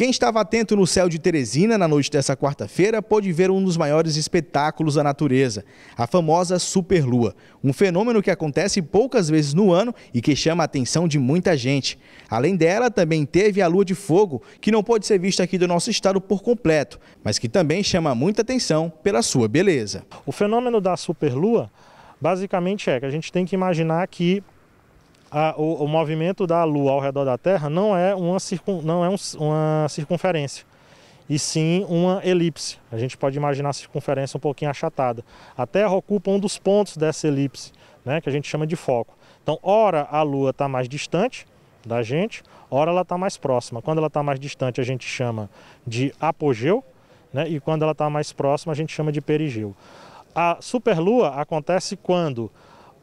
Quem estava atento no céu de Teresina na noite dessa quarta-feira pôde ver um dos maiores espetáculos da natureza, a famosa superlua, um fenômeno que acontece poucas vezes no ano e que chama a atenção de muita gente. Além dela, também teve a lua de fogo, que não pode ser vista aqui do nosso estado por completo, mas que também chama muita atenção pela sua beleza. O fenômeno da superlua basicamente é que a gente tem que imaginar que a, o, o, movimento da Lua ao redor da Terra não é, uma, circun, não é um, uma circunferência, e sim uma elipse. A gente pode imaginar a circunferência um pouquinho achatada. A Terra ocupa um dos pontos dessa elipse, né, que a gente chama de foco. Então, ora a Lua está mais distante da gente, ora ela está mais próxima. Quando ela está mais distante, a gente chama de apogeu, né, e quando ela está mais próxima, a gente chama de perigeu. A superlua acontece quando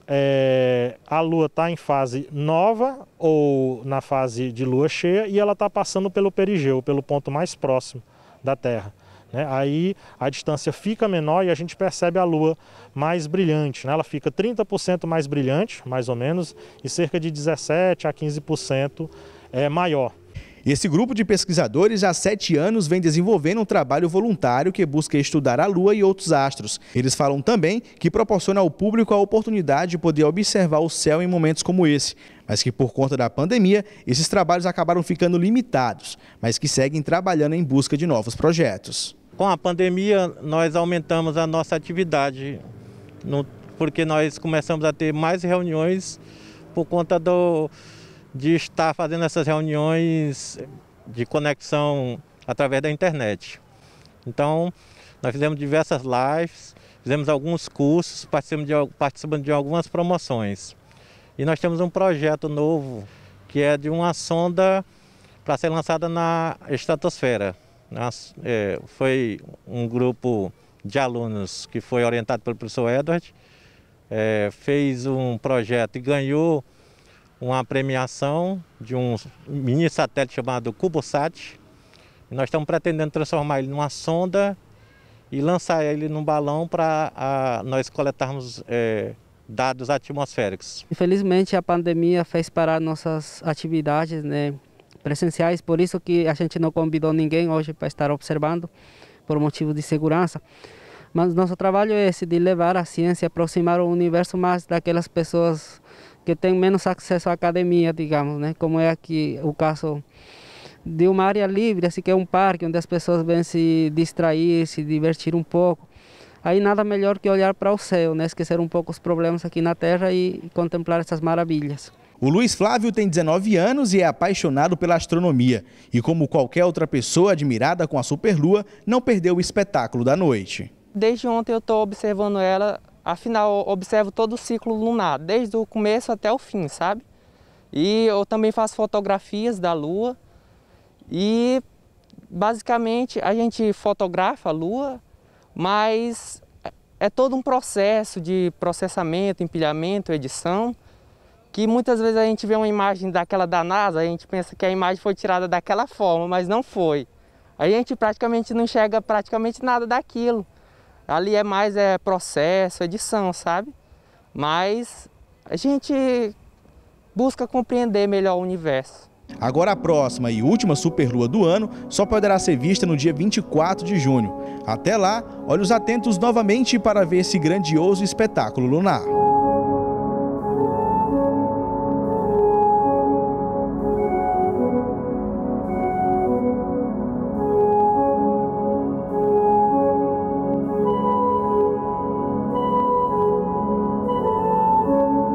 é, a Lua está em fase nova ou na fase de Lua cheia e ela está passando pelo perigeu, pelo ponto mais próximo da Terra. Né? Aí a distância fica menor e a gente percebe a Lua mais brilhante. Né? Ela fica 30% mais brilhante, mais ou menos, e cerca de 17 a 15% é maior. Esse grupo de pesquisadores há sete anos vem desenvolvendo um trabalho voluntário que busca estudar a Lua e outros astros. Eles falam também que proporciona ao público a oportunidade de poder observar o céu em momentos como esse, mas que por conta da pandemia, esses trabalhos acabaram ficando limitados, mas que seguem trabalhando em busca de novos projetos. Com a pandemia, nós aumentamos a nossa atividade, porque nós começamos a ter mais reuniões por conta do, de estar fazendo essas reuniões de conexão através da internet. Então, nós fizemos diversas lives, fizemos alguns cursos, participamos de, participamos de algumas promoções. E nós temos um projeto novo, que é de uma sonda para ser lançada na estratosfera. Nós, é, foi um grupo de alunos que foi orientado pelo professor Edward, é, fez um projeto e ganhou uma premiação de um mini satélite chamado CuboSat. nós estamos pretendendo transformar ele numa sonda e lançar ele num balão para nós coletarmos é, dados atmosféricos. Infelizmente, a pandemia fez parar nossas atividades né, presenciais, por isso que a gente não convidou ninguém hoje para estar observando, por motivo de segurança. Mas nosso trabalho é esse, de levar a ciência, aproximar o universo mais daquelas pessoas que tem menos acesso à academia, digamos, né? Como é aqui o caso de uma área livre, assim que é um parque onde as pessoas vêm se distrair, se divertir um pouco. Aí nada melhor que olhar para o céu, né? Esquecer um pouco os problemas aqui na Terra e contemplar essas maravilhas. O Luiz Flávio tem 19 anos e é apaixonado pela astronomia. E como qualquer outra pessoa admirada com a superlua, não perdeu o espetáculo da noite. Desde ontem eu estou observando ela Afinal, observo todo o ciclo lunar, desde o começo até o fim, sabe? E eu também faço fotografias da Lua. E basicamente a gente fotografa a Lua, mas é todo um processo de processamento, empilhamento, edição, que muitas vezes a gente vê uma imagem daquela da NASA, a gente pensa que a imagem foi tirada daquela forma, mas não foi. A gente praticamente não enxerga praticamente nada daquilo. Ali é mais é processo, edição, sabe? Mas a gente busca compreender melhor o universo. Agora a próxima e última superlua do ano só poderá ser vista no dia 24 de junho. Até lá, olhos atentos novamente para ver esse grandioso espetáculo lunar.